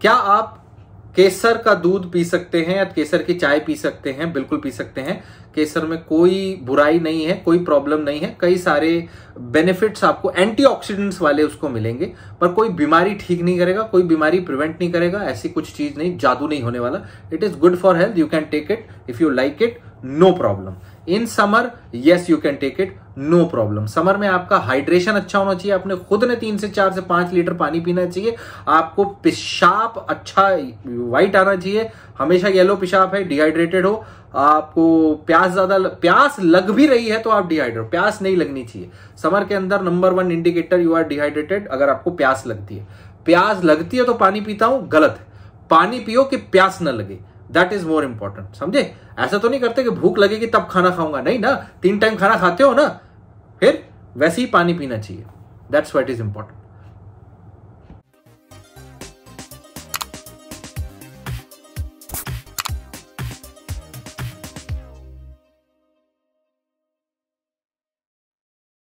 क्या आप केसर का दूध पी सकते हैं या केसर की चाय पी सकते हैं बिल्कुल पी सकते हैं केसर में कोई बुराई नहीं है कोई प्रॉब्लम नहीं है कई सारे बेनिफिट्स आपको एंटीऑक्सीडेंट्स वाले उसको मिलेंगे पर कोई बीमारी ठीक नहीं करेगा कोई बीमारी प्रिवेंट नहीं करेगा ऐसी कुछ चीज नहीं जादू नहीं होने वाला it is good for health you can take it if you like it no problem in summer yes you can take it no problem summer में आपका हाइड्रेशन अच्छा होना चाहिए आपने खुद ने तीन से चार से पांच लीटर पानी पीना चाहिए आपको पेशाब अच्छा वाइट आना चाहिए हमेशा येलो पेशाब है डिहाइड्रेटेड हो आपको प्यास ज्यादा प्यास लग भी रही है तो आप डिहाइड्रेट प्यास नहीं लगनी चाहिए समर के अंदर number one indicator you are dehydrated अगर आपको प्यास लगती है प्यास लगती है तो पानी पीता हूं गलत है पानी पियो कि प्यास न लगे दैट इज मोर इंपॉर्टेंट समझे ऐसा तो नहीं करते कि भूख लगेगी तब खाना खाऊंगा नहीं ना तीन टाइम खाना खाते हो ना फिर वैसे ही पानी पीना चाहिए दैट्स वट इज इंपॉर्टेंट